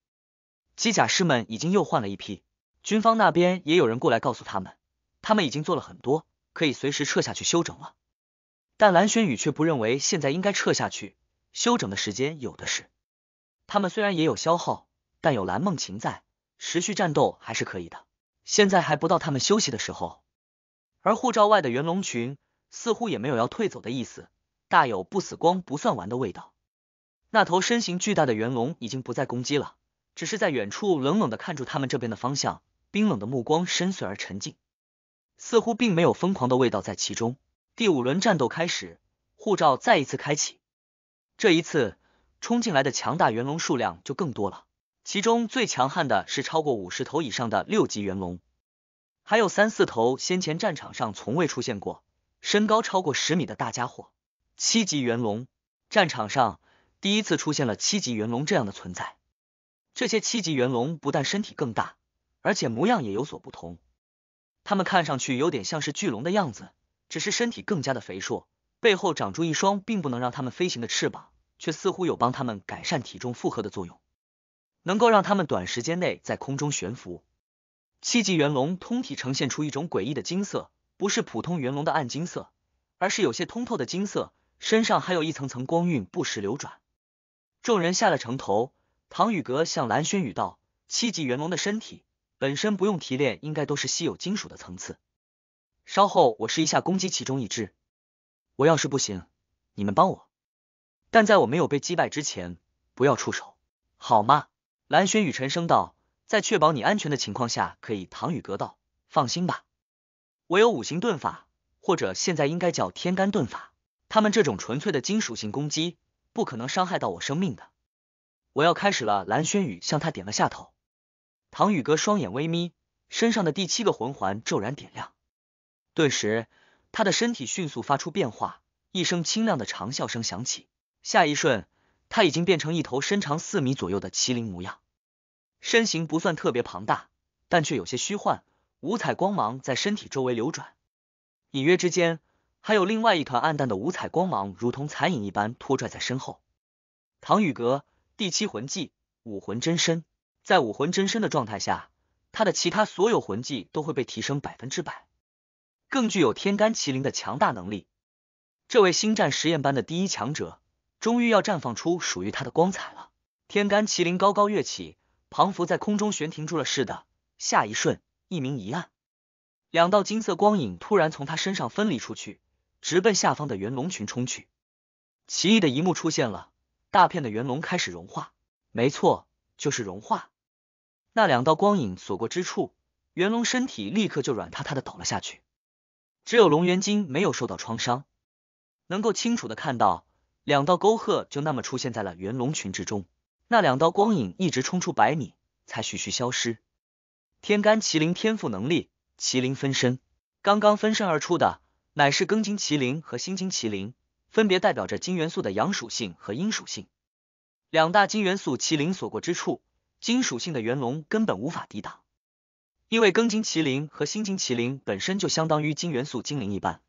机甲师们已经又换了一批，军方那边也有人过来告诉他们，他们已经做了很多，可以随时撤下去休整了。但蓝轩宇却不认为现在应该撤下去休整的时间有的是。他们虽然也有消耗，但有蓝梦晴在，持续战斗还是可以的。现在还不到他们休息的时候，而护照外的元龙群似乎也没有要退走的意思，大有不死光不算完的味道。那头身形巨大的元龙已经不再攻击了，只是在远处冷冷的看住他们这边的方向，冰冷的目光深邃而沉静，似乎并没有疯狂的味道在其中。第五轮战斗开始，护照再一次开启，这一次冲进来的强大元龙数量就更多了。其中最强悍的是超过五十头以上的六级元龙，还有三四头先前战场上从未出现过、身高超过十米的大家伙。七级元龙战场上第一次出现了七级元龙这样的存在。这些七级元龙不但身体更大，而且模样也有所不同。它们看上去有点像是巨龙的样子，只是身体更加的肥硕，背后长出一双并不能让它们飞行的翅膀，却似乎有帮它们改善体重负荷的作用。能够让他们短时间内在空中悬浮。七级元龙通体呈现出一种诡异的金色，不是普通元龙的暗金色，而是有些通透的金色，身上还有一层层光晕不时流转。众人下了城头，唐宇阁向蓝轩宇道：“七级元龙的身体本身不用提炼，应该都是稀有金属的层次。稍后我试一下攻击其中一只，我要是不行，你们帮我，但在我没有被击败之前，不要出手，好吗？”蓝轩宇沉声道：“在确保你安全的情况下，可以。”唐宇哥道：“放心吧，我有五行遁法，或者现在应该叫天干遁法。他们这种纯粹的金属性攻击，不可能伤害到我生命的。”我要开始了。蓝轩宇向他点了下头。唐宇哥双眼微眯，身上的第七个魂环骤然点亮，顿时他的身体迅速发出变化，一声清亮的长啸声响起，下一瞬。他已经变成一头身长四米左右的麒麟模样，身形不算特别庞大，但却有些虚幻，五彩光芒在身体周围流转，隐约之间还有另外一团暗淡的五彩光芒，如同残影一般拖拽在身后。唐雨阁第七魂技武魂真身，在武魂真身的状态下，他的其他所有魂技都会被提升百分之百，更具有天干麒麟的强大能力。这位星战实验班的第一强者。终于要绽放出属于它的光彩了。天干麒麟高高跃起，庞佛在空中悬停住了似的。下一瞬，一明一暗，两道金色光影突然从他身上分离出去，直奔下方的元龙群冲去。奇异的一幕出现了，大片的元龙开始融化，没错，就是融化。那两道光影所过之处，元龙身体立刻就软塌塌的倒了下去。只有龙元晶没有受到创伤，能够清楚的看到。两道沟壑就那么出现在了元龙群之中，那两道光影一直冲出百米，才徐徐消失。天干麒麟天赋能力，麒麟分身。刚刚分身而出的乃是庚金麒麟和辛金麒麟，分别代表着金元素的阳属性和阴属性。两大金元素麒麟所过之处，金属性的元龙根本无法抵挡，因为庚金麒麟和辛金麒麟本身就相当于金元素精灵一般，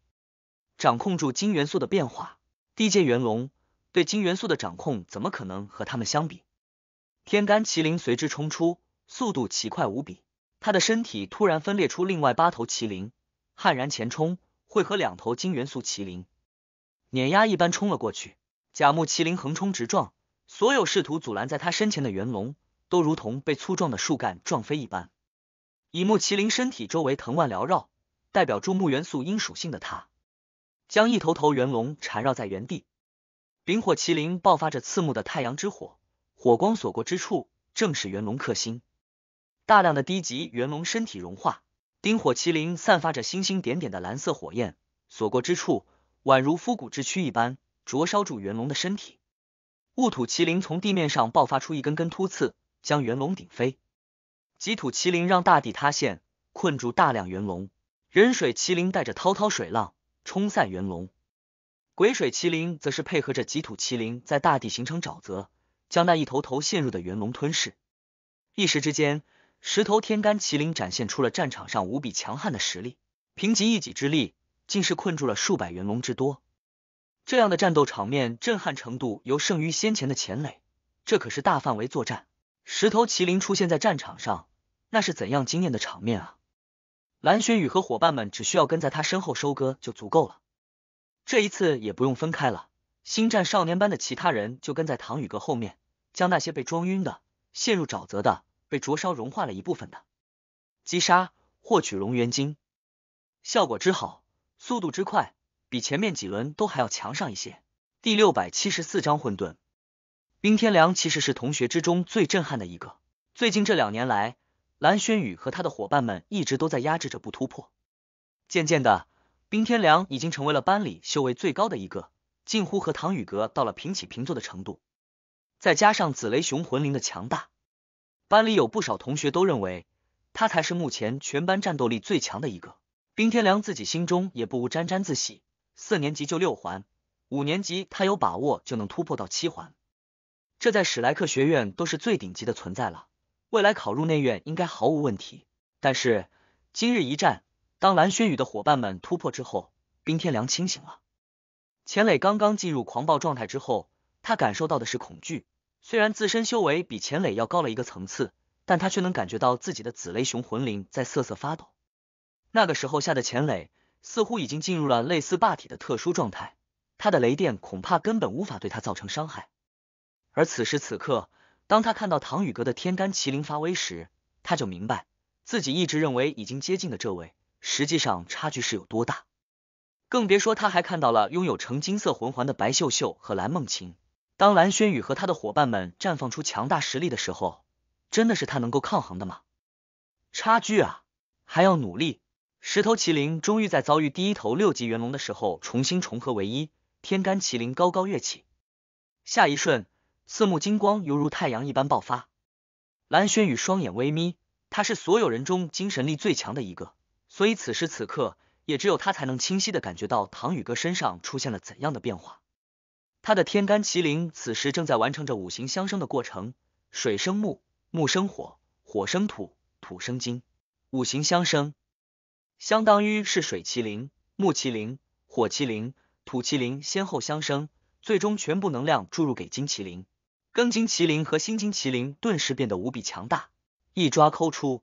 掌控住金元素的变化。地界元龙对金元素的掌控，怎么可能和他们相比？天干麒麟随之冲出，速度奇快无比。他的身体突然分裂出另外八头麒麟，悍然前冲，汇合两头金元素麒麟，碾压一般冲了过去。甲木麒麟横冲直撞，所有试图阻拦在他身前的元龙，都如同被粗壮的树干撞飞一般。乙木麒麟身体周围藤蔓缭绕，代表木元素阴属性的他。将一头头元龙缠绕在原地，丙火麒麟爆发着刺目的太阳之火，火光所过之处正是元龙克星，大量的低级元龙身体融化。丁火麒麟散发着星星点点的蓝色火焰，所过之处宛如枯骨之躯一般，灼烧住元龙的身体。戊土麒麟从地面上爆发出一根根突刺，将元龙顶飞。己土麒麟让大地塌陷，困住大量元龙。壬水麒麟带着滔滔水浪。冲散元龙，鬼水麒麟则是配合着极土麒麟，在大地形成沼泽，将那一头头陷入的元龙吞噬。一时之间，十头天干麒麟展现出了战场上无比强悍的实力，凭借一己之力，竟是困住了数百元龙之多。这样的战斗场面震撼程度，由胜于先前的钱磊。这可是大范围作战，十头麒麟出现在战场上，那是怎样惊艳的场面啊！蓝雪雨和伙伴们只需要跟在他身后收割就足够了，这一次也不用分开了。星战少年班的其他人就跟在唐雨哥后面，将那些被装晕的、陷入沼泽的、被灼烧融化了一部分的击杀，获取熔元晶，效果之好，速度之快，比前面几轮都还要强上一些。第六百七十四章混沌冰天凉其实是同学之中最震撼的一个，最近这两年来。蓝轩宇和他的伙伴们一直都在压制着不突破。渐渐的，冰天良已经成为了班里修为最高的一个，近乎和唐雨阁到了平起平坐的程度。再加上紫雷熊魂灵的强大，班里有不少同学都认为他才是目前全班战斗力最强的一个。冰天良自己心中也不无沾沾自喜。四年级就六环，五年级他有把握就能突破到七环，这在史莱克学院都是最顶级的存在了。未来考入内院应该毫无问题，但是今日一战，当蓝轩宇的伙伴们突破之后，冰天良清醒了。钱磊刚刚进入狂暴状态之后，他感受到的是恐惧。虽然自身修为比钱磊要高了一个层次，但他却能感觉到自己的紫雷熊魂灵在瑟瑟发抖。那个时候下的钱磊似乎已经进入了类似霸体的特殊状态，他的雷电恐怕根本无法对他造成伤害。而此时此刻。当他看到唐雨阁的天干麒麟发威时，他就明白自己一直认为已经接近的这位，实际上差距是有多大。更别说他还看到了拥有成金色魂环的白秀秀和蓝梦晴。当蓝轩宇和他的伙伴们绽放出强大实力的时候，真的是他能够抗衡的吗？差距啊，还要努力！石头麒麟终于在遭遇第一头六级元龙的时候重新重合为一，天干麒麟高高跃起，下一瞬。四目金光犹如太阳一般爆发，蓝轩宇双眼微眯，他是所有人中精神力最强的一个，所以此时此刻也只有他才能清晰的感觉到唐宇哥身上出现了怎样的变化。他的天干麒麟此时正在完成着五行相生的过程：水生木，木生火，火生土，土生金。五行相生，相当于是水麒麟、木麒麟、火麒麟、土麒麟先后相生，最终全部能量注入给金麒麟。庚金麒麟和辛金麒麟顿时变得无比强大，一抓抠出，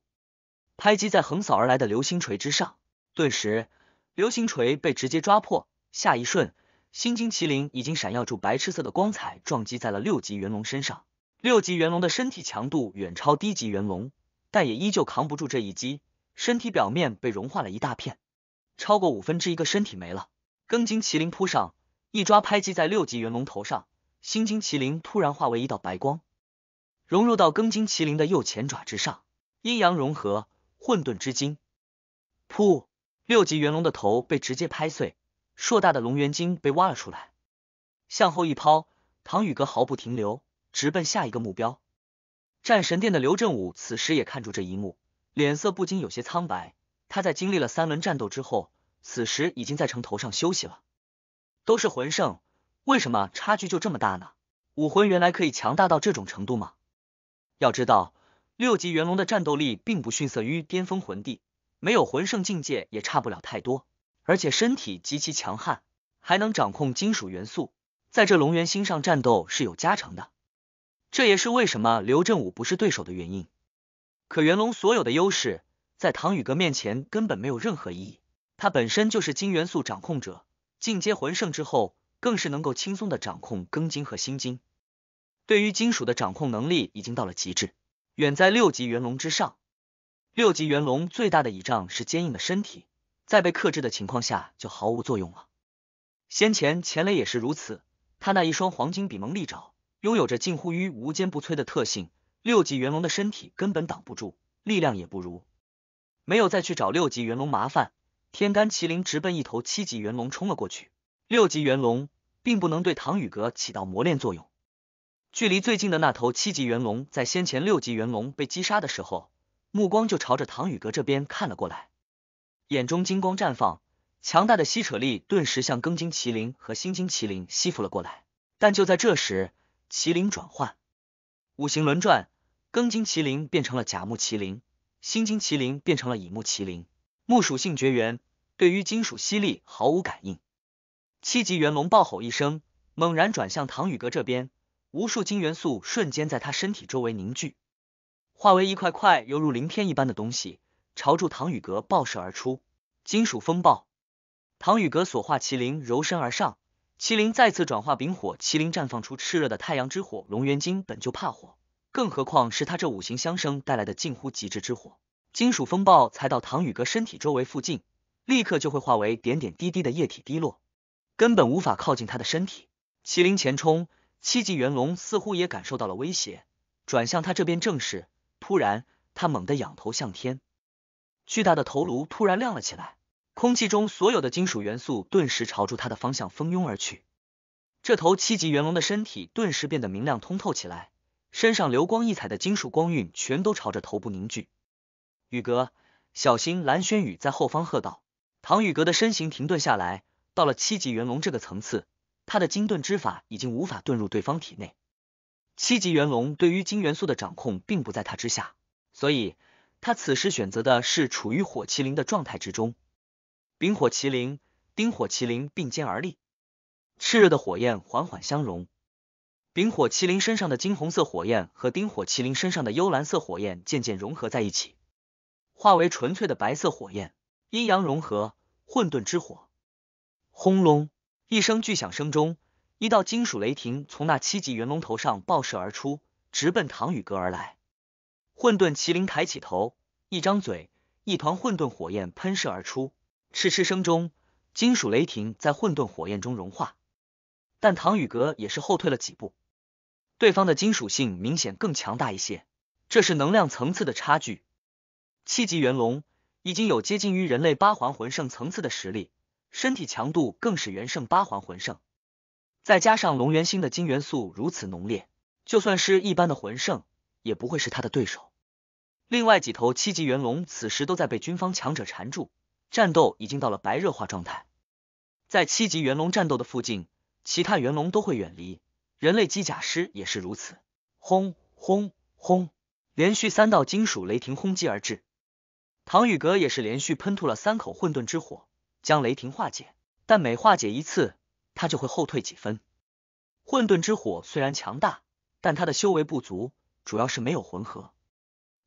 拍击在横扫而来的流星锤之上，顿时流星锤被直接抓破。下一瞬，辛金麒麟已经闪耀住白赤色的光彩，撞击在了六级元龙身上。六级元龙的身体强度远超低级元龙，但也依旧扛不住这一击，身体表面被融化了一大片，超过五分之一个身体没了。庚金麒麟扑上，一抓拍击在六级元龙头上。心经麒麟突然化为一道白光，融入到庚金麒麟的右前爪之上，阴阳融合，混沌之金。噗！六级元龙的头被直接拍碎，硕大的龙元晶被挖了出来，向后一抛。唐宇哥毫不停留，直奔下一个目标。战神殿的刘振武此时也看住这一幕，脸色不禁有些苍白。他在经历了三轮战斗之后，此时已经在城头上休息了。都是魂圣。为什么差距就这么大呢？武魂原来可以强大到这种程度吗？要知道，六级元龙的战斗力并不逊色于巅峰魂帝，没有魂圣境界也差不了太多，而且身体极其强悍，还能掌控金属元素，在这龙元星上战斗是有加成的。这也是为什么刘振武不是对手的原因。可元龙所有的优势，在唐宇阁面前根本没有任何意义。他本身就是金元素掌控者，进阶魂圣之后。更是能够轻松的掌控庚金和辛金，对于金属的掌控能力已经到了极致，远在六级元龙之上。六级元龙最大的倚仗是坚硬的身体，在被克制的情况下就毫无作用了。先前钱雷也是如此，他那一双黄金比蒙利爪拥有着近乎于无坚不摧的特性，六级元龙的身体根本挡不住，力量也不如。没有再去找六级元龙麻烦，天干麒麟直奔一头七级元龙冲了过去，六级元龙。并不能对唐雨阁起到磨练作用。距离最近的那头七级元龙，在先前六级元龙被击杀的时候，目光就朝着唐雨阁这边看了过来，眼中金光绽放，强大的吸扯力顿时向庚金麒麟和辛金麒麟吸附了过来。但就在这时，麒麟转换五行轮转，庚金麒麟变成了甲木麒麟，辛金麒麟变成了乙木麒麟，木属性绝缘，对于金属吸力毫无感应。七级元龙暴吼一声，猛然转向唐宇阁这边，无数金元素瞬间在他身体周围凝聚，化为一块块犹如鳞片一般的东西，朝住唐宇阁爆射而出。金属风暴，唐宇阁所化麒麟柔身而上，麒麟再次转化丙火，麒麟绽放出炽热的太阳之火。龙元晶本就怕火，更何况是他这五行相生带来的近乎极致之火。金属风暴才到唐宇阁身体周围附近，立刻就会化为点点滴滴的液体滴落。根本无法靠近他的身体。麒麟前冲，七级元龙似乎也感受到了威胁，转向他这边正是。突然，他猛地仰头向天，巨大的头颅突然亮了起来，空气中所有的金属元素顿时朝住他的方向蜂拥而去。这头七级元龙的身体顿时变得明亮通透起来，身上流光溢彩的金属光晕全都朝着头部凝聚。宇哥，小心！蓝轩宇在后方喝道。唐宇哥的身形停顿下来。到了七级元龙这个层次，他的金盾之法已经无法遁入对方体内。七级元龙对于金元素的掌控并不在他之下，所以他此时选择的是处于火麒麟的状态之中。丙火麒麟、丁火麒麟并肩而立，炽热的火焰缓缓相融。丙火麒麟身上的金红色火焰和丁火麒麟身上的幽蓝色火焰渐渐融合在一起，化为纯粹的白色火焰，阴阳融合，混沌之火。轰隆！一声巨响声中，一道金属雷霆从那七级元龙头上爆射而出，直奔唐雨阁而来。混沌麒麟抬起头，一张嘴，一团混沌火焰喷射而出。嗤嗤声中，金属雷霆在混沌火焰中融化。但唐雨阁也是后退了几步，对方的金属性明显更强大一些，这是能量层次的差距。七级元龙已经有接近于人类八环魂圣层次的实力。身体强度更是元圣八环魂圣，再加上龙元星的金元素如此浓烈，就算是一般的魂圣也不会是他的对手。另外几头七级元龙此时都在被军方强者缠住，战斗已经到了白热化状态。在七级元龙战斗的附近，其他元龙都会远离，人类机甲师也是如此。轰轰轰！连续三道金属雷霆轰击而至，唐雨阁也是连续喷吐了三口混沌之火。将雷霆化解，但每化解一次，他就会后退几分。混沌之火虽然强大，但他的修为不足，主要是没有魂核，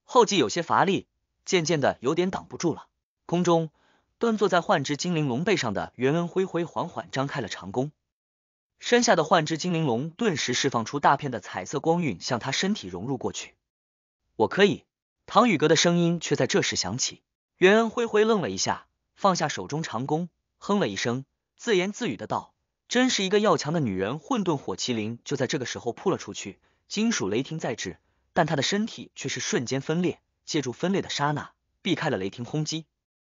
后继有些乏力，渐渐的有点挡不住了。空中端坐在幻之精灵龙背上的元恩灰灰缓缓张开了长弓，身下的幻之精灵龙顿时释放出大片的彩色光晕向他身体融入过去。我可以，唐宇阁的声音却在这时响起。元恩灰灰愣了一下。放下手中长弓，哼了一声，自言自语的道：“真是一个要强的女人。”混沌火麒麟就在这个时候扑了出去，金属雷霆在至，但他的身体却是瞬间分裂，借助分裂的刹那，避开了雷霆轰击。